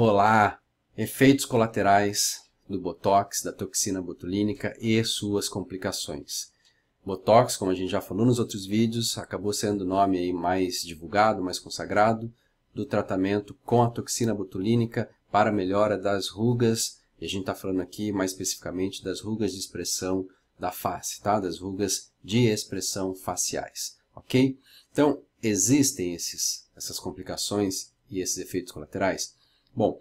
Olá! Efeitos colaterais do Botox, da toxina botulínica e suas complicações. Botox, como a gente já falou nos outros vídeos, acabou sendo o nome aí mais divulgado, mais consagrado, do tratamento com a toxina botulínica para melhora das rugas, e a gente está falando aqui mais especificamente das rugas de expressão da face, tá? das rugas de expressão faciais, ok? Então, existem esses, essas complicações e esses efeitos colaterais? Bom,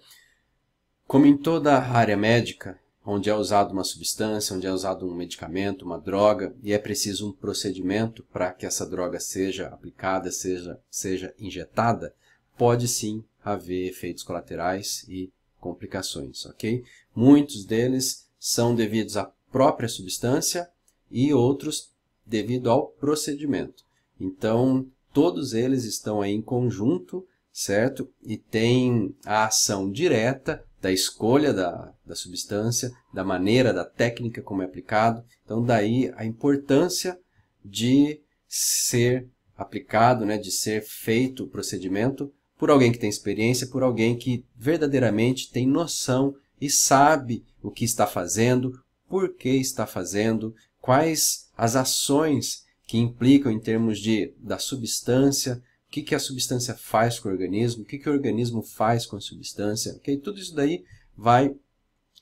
como em toda área médica, onde é usado uma substância, onde é usado um medicamento, uma droga, e é preciso um procedimento para que essa droga seja aplicada, seja, seja injetada, pode sim haver efeitos colaterais e complicações, ok? Muitos deles são devidos à própria substância e outros devido ao procedimento. Então, todos eles estão aí em conjunto certo? E tem a ação direta da escolha da, da substância, da maneira, da técnica como é aplicado. Então, daí a importância de ser aplicado, né, de ser feito o procedimento por alguém que tem experiência, por alguém que verdadeiramente tem noção e sabe o que está fazendo, por que está fazendo, quais as ações que implicam em termos de, da substância, o que, que a substância faz com o organismo, o que, que o organismo faz com a substância, okay? tudo isso daí vai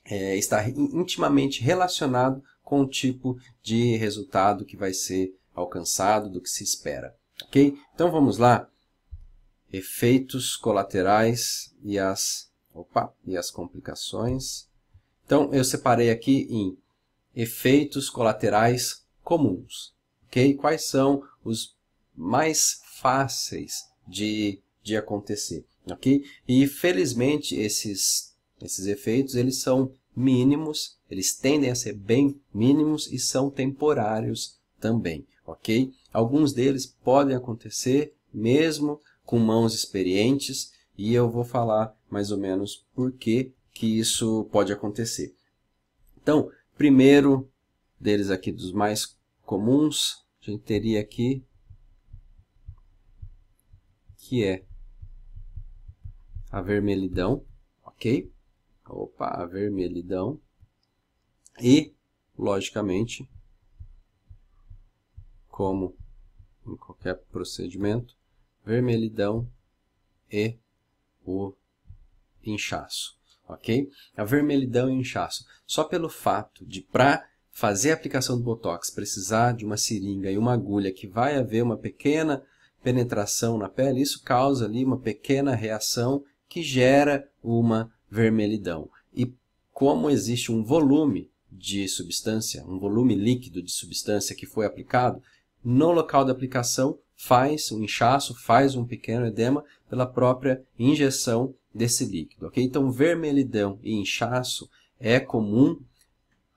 é, estar intimamente relacionado com o tipo de resultado que vai ser alcançado, do que se espera. Ok? Então vamos lá. Efeitos colaterais e as, opa, e as complicações. Então eu separei aqui em efeitos colaterais comuns. Ok? Quais são os mais fáceis de, de acontecer, ok? E felizmente esses, esses efeitos eles são mínimos, eles tendem a ser bem mínimos e são temporários também, ok? Alguns deles podem acontecer mesmo com mãos experientes e eu vou falar mais ou menos por que, que isso pode acontecer. Então, primeiro deles aqui dos mais comuns, a gente teria aqui que é a vermelhidão, ok? Opa, a vermelhidão. E, logicamente, como em qualquer procedimento, vermelhidão e o inchaço, ok? A vermelhidão e inchaço. Só pelo fato de, para fazer a aplicação do Botox, precisar de uma seringa e uma agulha que vai haver uma pequena penetração na pele, isso causa ali uma pequena reação que gera uma vermelhidão. E como existe um volume de substância, um volume líquido de substância que foi aplicado, no local da aplicação faz um inchaço, faz um pequeno edema pela própria injeção desse líquido. Okay? Então, vermelhidão e inchaço é comum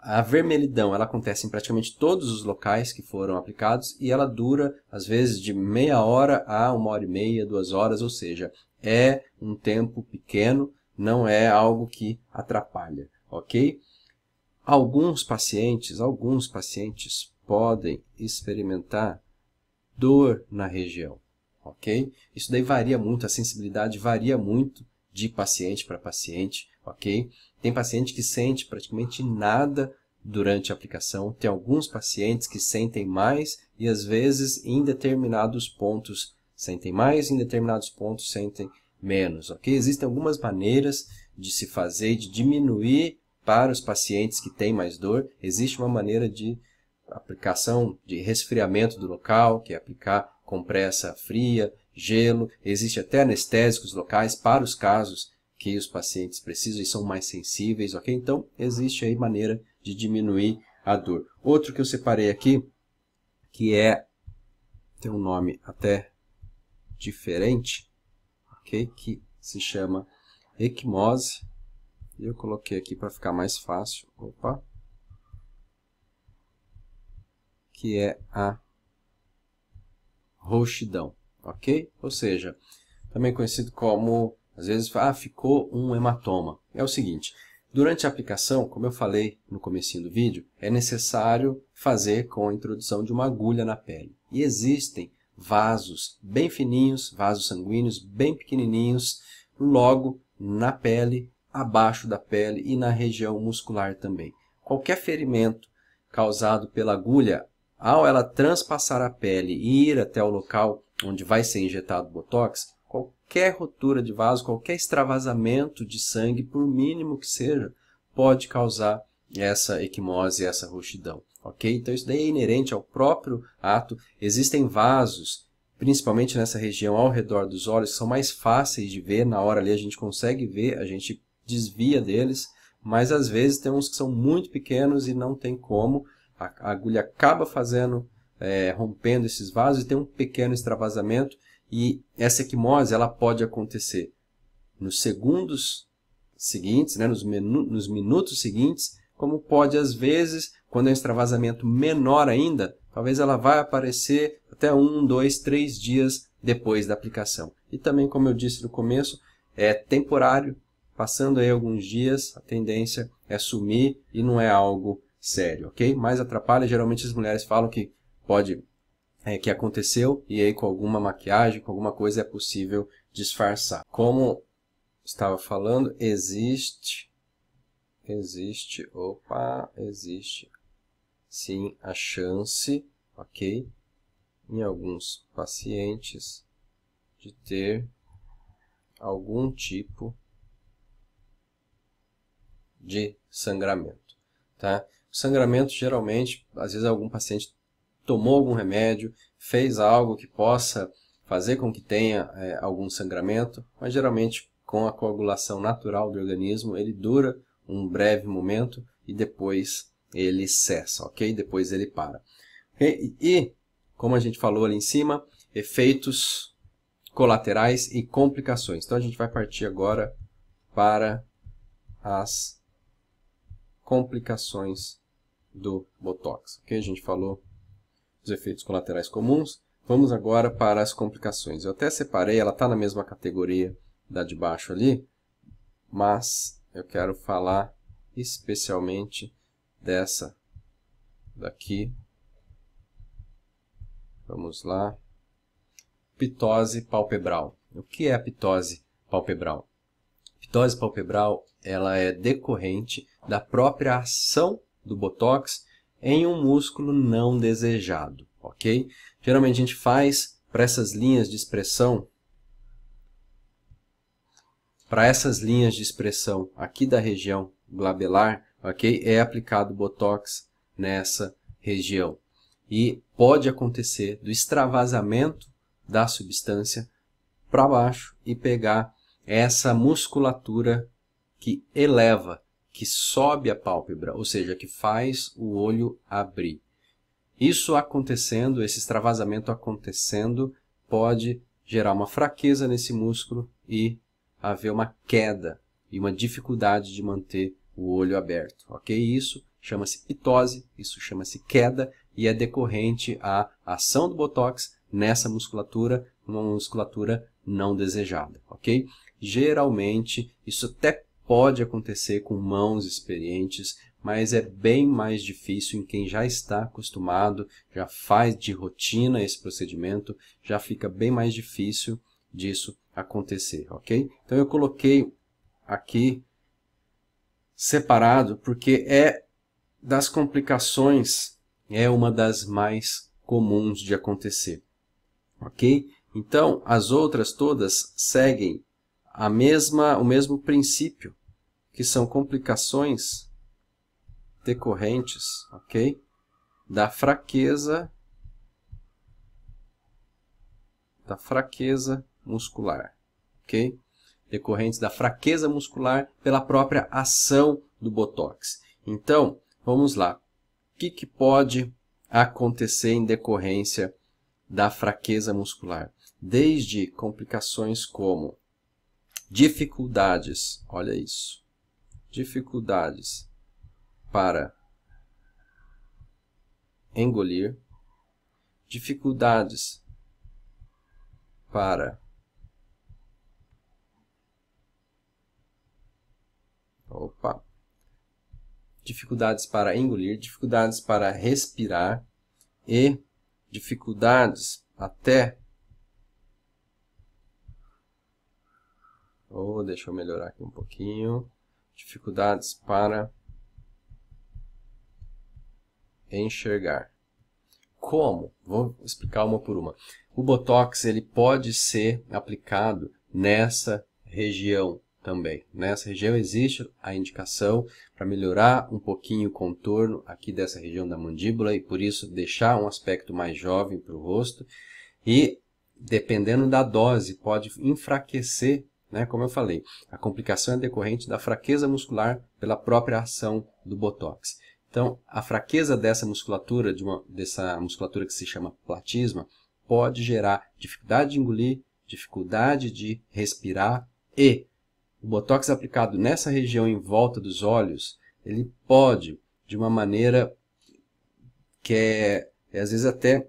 a vermelhidão ela acontece em praticamente todos os locais que foram aplicados e ela dura, às vezes, de meia hora a uma hora e meia, duas horas, ou seja, é um tempo pequeno, não é algo que atrapalha, ok? Alguns pacientes, alguns pacientes podem experimentar dor na região, ok? Isso daí varia muito, a sensibilidade varia muito de paciente para paciente, ok? Tem paciente que sente praticamente nada durante a aplicação, tem alguns pacientes que sentem mais e às vezes em determinados pontos sentem mais, em determinados pontos sentem menos, ok? Existem algumas maneiras de se fazer, de diminuir para os pacientes que têm mais dor, existe uma maneira de aplicação de resfriamento do local, que é aplicar compressa fria, gelo, existe até anestésicos locais para os casos que os pacientes precisam e são mais sensíveis, ok? Então, existe aí maneira de diminuir a dor. Outro que eu separei aqui, que é, tem um nome até diferente, ok? Que se chama equimose. E eu coloquei aqui para ficar mais fácil, opa, que é a roxidão ok? Ou seja, também conhecido como, às vezes, ah, ficou um hematoma. É o seguinte, durante a aplicação, como eu falei no começo do vídeo, é necessário fazer com a introdução de uma agulha na pele. E existem vasos bem fininhos, vasos sanguíneos bem pequenininhos, logo na pele, abaixo da pele e na região muscular também. Qualquer ferimento causado pela agulha, ao ela transpassar a pele e ir até o local onde vai ser injetado botox, qualquer rotura de vaso, qualquer extravasamento de sangue, por mínimo que seja, pode causar essa equimose, essa roxidão, ok? Então isso daí é inerente ao próprio ato. Existem vasos, principalmente nessa região ao redor dos olhos, que são mais fáceis de ver na hora ali, a gente consegue ver, a gente desvia deles, mas às vezes tem uns que são muito pequenos e não tem como, a agulha acaba fazendo é, rompendo esses vasos e tem um pequeno extravasamento e essa equimose ela pode acontecer nos segundos seguintes, né, nos, nos minutos seguintes, como pode às vezes, quando é um extravasamento menor ainda, talvez ela vai aparecer até um, dois, três dias depois da aplicação. E também, como eu disse no começo, é temporário, passando aí alguns dias, a tendência é sumir e não é algo sério, ok? Mas atrapalha, geralmente as mulheres falam que pode é, que aconteceu e aí com alguma maquiagem, com alguma coisa é possível disfarçar. Como estava falando, existe existe, opa, existe sim a chance, OK? Em alguns pacientes de ter algum tipo de sangramento, tá? O sangramento geralmente, às vezes algum paciente tomou algum remédio, fez algo que possa fazer com que tenha é, algum sangramento, mas geralmente com a coagulação natural do organismo ele dura um breve momento e depois ele cessa, ok? Depois ele para. E, como a gente falou ali em cima, efeitos colaterais e complicações. Então a gente vai partir agora para as complicações do Botox. Ok? A gente falou os efeitos colaterais comuns. Vamos agora para as complicações. Eu até separei, ela está na mesma categoria da de baixo ali, mas eu quero falar especialmente dessa daqui. Vamos lá. Pitose palpebral. O que é a pitose palpebral? pitose palpebral ela é decorrente da própria ação do Botox em um músculo não desejado, ok? Geralmente a gente faz para essas linhas de expressão, para essas linhas de expressão aqui da região glabelar, ok? É aplicado Botox nessa região. E pode acontecer do extravasamento da substância para baixo e pegar essa musculatura que eleva que sobe a pálpebra, ou seja, que faz o olho abrir. Isso acontecendo, esse extravasamento acontecendo, pode gerar uma fraqueza nesse músculo e haver uma queda e uma dificuldade de manter o olho aberto, ok? Isso chama-se pitose, isso chama-se queda e é decorrente à ação do Botox nessa musculatura, uma musculatura não desejada, ok? Geralmente, isso até pode acontecer com mãos experientes, mas é bem mais difícil em quem já está acostumado, já faz de rotina esse procedimento, já fica bem mais difícil disso acontecer, ok? Então eu coloquei aqui separado porque é das complicações é uma das mais comuns de acontecer, ok? Então as outras todas seguem a mesma o mesmo princípio que são complicações decorrentes, ok? Da fraqueza da fraqueza muscular, ok? Decorrentes da fraqueza muscular pela própria ação do botox. Então, vamos lá. O que, que pode acontecer em decorrência da fraqueza muscular? Desde complicações como dificuldades, olha isso, dificuldades para engolir, dificuldades para opa dificuldades para engolir, dificuldades para respirar e dificuldades até ou oh, deixa eu melhorar aqui um pouquinho dificuldades para enxergar. Como? Vou explicar uma por uma. O botox ele pode ser aplicado nessa região também. Nessa região existe a indicação para melhorar um pouquinho o contorno aqui dessa região da mandíbula e por isso deixar um aspecto mais jovem para o rosto. E dependendo da dose pode enfraquecer né? Como eu falei, a complicação é decorrente da fraqueza muscular pela própria ação do botox. Então, a fraqueza dessa musculatura, de uma, dessa musculatura que se chama platisma, pode gerar dificuldade de engolir, dificuldade de respirar e o botox aplicado nessa região em volta dos olhos, ele pode, de uma maneira que é, é às vezes até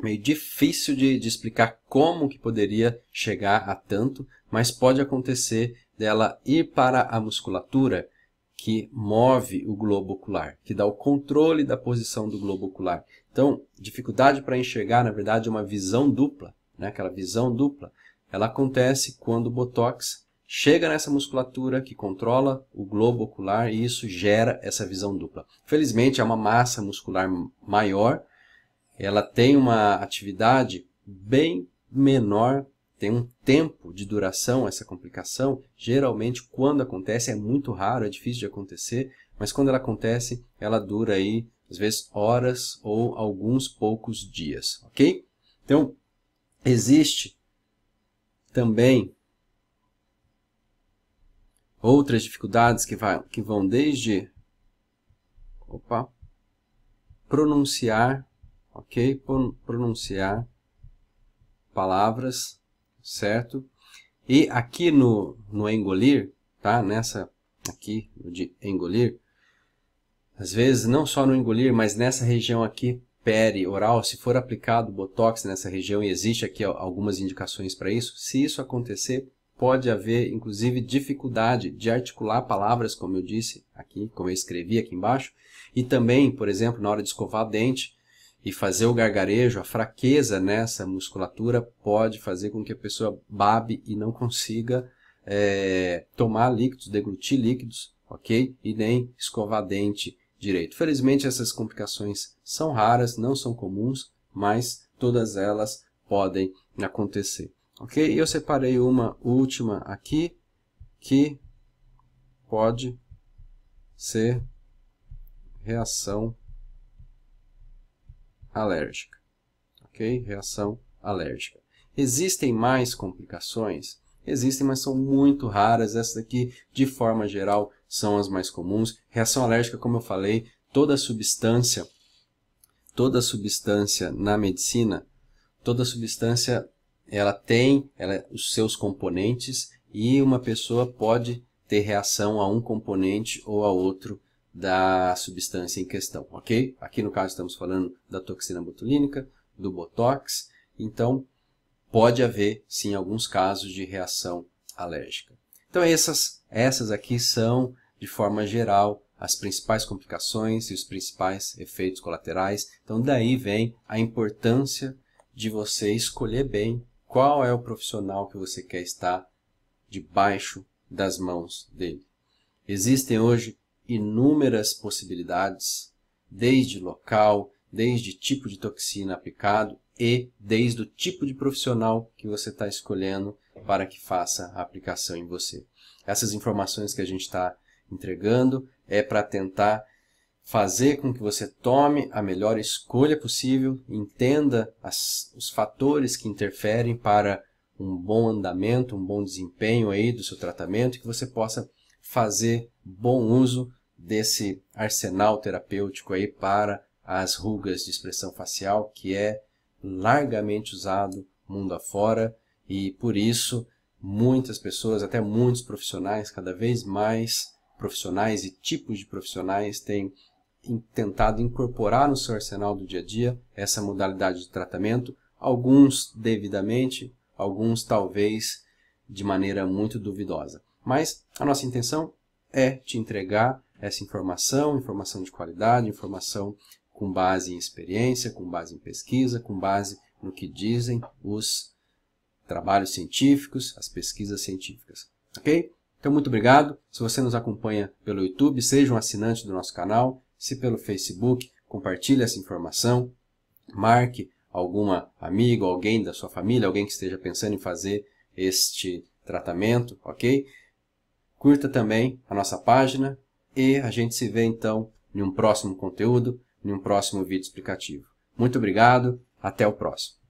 meio difícil de, de, explicar como que poderia chegar a tanto, mas pode acontecer dela ir para a musculatura que move o globo ocular, que dá o controle da posição do globo ocular. Então, dificuldade para enxergar, na verdade, é uma visão dupla, né? aquela visão dupla. Ela acontece quando o Botox chega nessa musculatura que controla o globo ocular e isso gera essa visão dupla. Felizmente, é uma massa muscular maior, ela tem uma atividade bem menor tem um tempo de duração essa complicação. Geralmente, quando acontece, é muito raro, é difícil de acontecer, mas quando ela acontece, ela dura aí, às vezes, horas ou alguns poucos dias, ok? Então, existe também outras dificuldades que, vai, que vão desde opa, pronunciar, ok? Pronunciar palavras certo? E aqui no, no engolir, tá? Nessa aqui de engolir, às vezes não só no engolir, mas nessa região aqui perioral, se for aplicado botox nessa região e existe aqui algumas indicações para isso, se isso acontecer, pode haver inclusive dificuldade de articular palavras, como eu disse aqui, como eu escrevi aqui embaixo, e também, por exemplo, na hora de escovar dente, e fazer o gargarejo, a fraqueza nessa musculatura pode fazer com que a pessoa babe e não consiga é, tomar líquidos, deglutir líquidos, ok? E nem escovar dente direito. Felizmente essas complicações são raras, não são comuns, mas todas elas podem acontecer, ok? Eu separei uma última aqui que pode ser reação alérgica. Ok? Reação alérgica. Existem mais complicações? Existem, mas são muito raras. Essas aqui, de forma geral, são as mais comuns. Reação alérgica, como eu falei, toda substância, toda substância na medicina, toda substância, ela tem ela, os seus componentes e uma pessoa pode ter reação a um componente ou a outro da substância em questão, ok? Aqui no caso estamos falando da toxina botulínica, do Botox, então pode haver sim alguns casos de reação alérgica. Então essas, essas aqui são, de forma geral, as principais complicações e os principais efeitos colaterais. Então daí vem a importância de você escolher bem qual é o profissional que você quer estar debaixo das mãos dele. Existem hoje inúmeras possibilidades, desde local, desde tipo de toxina aplicado e desde o tipo de profissional que você está escolhendo para que faça a aplicação em você. Essas informações que a gente está entregando é para tentar fazer com que você tome a melhor escolha possível, entenda as, os fatores que interferem para um bom andamento, um bom desempenho aí do seu tratamento, e que você possa fazer bom uso desse arsenal terapêutico aí para as rugas de expressão facial, que é largamente usado mundo afora e por isso muitas pessoas, até muitos profissionais, cada vez mais profissionais e tipos de profissionais têm tentado incorporar no seu arsenal do dia a dia essa modalidade de tratamento, alguns devidamente, alguns talvez de maneira muito duvidosa. Mas a nossa intenção é te entregar essa informação, informação de qualidade, informação com base em experiência, com base em pesquisa, com base no que dizem os trabalhos científicos, as pesquisas científicas. Ok? Então, muito obrigado. Se você nos acompanha pelo YouTube, seja um assinante do nosso canal. Se pelo Facebook, compartilhe essa informação. Marque alguma amigo, alguém da sua família, alguém que esteja pensando em fazer este tratamento, ok? Curta também a nossa página, e a gente se vê então em um próximo conteúdo, em um próximo vídeo explicativo. Muito obrigado, até o próximo.